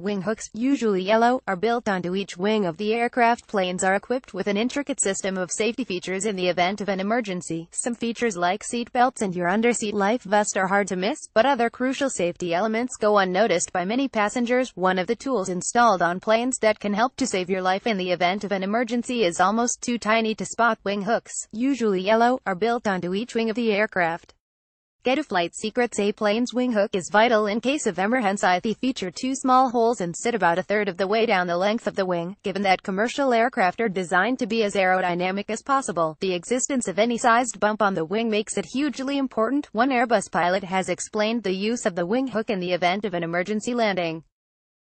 Wing hooks, usually yellow, are built onto each wing of the aircraft. Planes are equipped with an intricate system of safety features in the event of an emergency. Some features like seat belts and your underseat life vest are hard to miss, but other crucial safety elements go unnoticed by many passengers. One of the tools installed on planes that can help to save your life in the event of an emergency is almost too tiny to spot. Wing hooks, usually yellow, are built onto each wing of the aircraft. Get-a-flight secrets A plane's wing hook is vital in case of emergency. The feature two small holes and sit about a third of the way down the length of the wing. Given that commercial aircraft are designed to be as aerodynamic as possible, the existence of any sized bump on the wing makes it hugely important. One Airbus pilot has explained the use of the wing hook in the event of an emergency landing.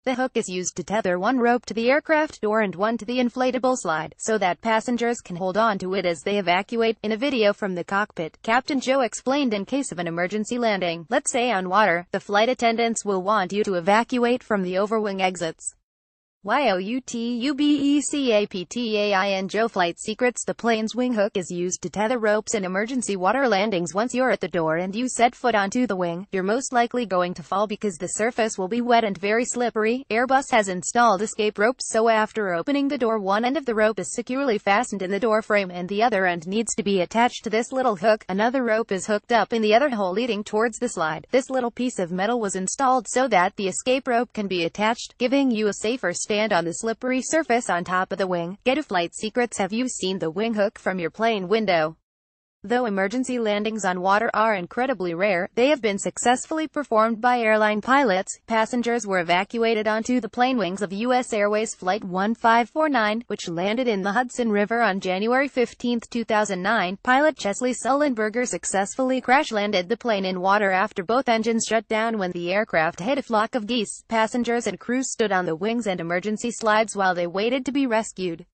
The hook is used to tether one rope to the aircraft door and one to the inflatable slide, so that passengers can hold on to it as they evacuate. In a video from the cockpit, Captain Joe explained in case of an emergency landing, let's say on water, the flight attendants will want you to evacuate from the overwing exits. Y-O-U-T-U-B-E-C-A-P-T-A-I-N Joe Flight Secrets The plane's wing hook is used to tether ropes in emergency water landings once you're at the door and you set foot onto the wing, you're most likely going to fall because the surface will be wet and very slippery. Airbus has installed escape ropes so after opening the door one end of the rope is securely fastened in the door frame and the other end needs to be attached to this little hook. Another rope is hooked up in the other hole leading towards the slide. This little piece of metal was installed so that the escape rope can be attached, giving you a safer stand on the slippery surface on top of the wing. Get a flight secrets Have you seen the wing hook from your plane window? Though emergency landings on water are incredibly rare, they have been successfully performed by airline pilots. Passengers were evacuated onto the plane wings of U.S. Airways Flight 1549, which landed in the Hudson River on January 15, 2009. Pilot Chesley Sullenberger successfully crash-landed the plane in water after both engines shut down when the aircraft hit a flock of geese. Passengers and crew stood on the wings and emergency slides while they waited to be rescued.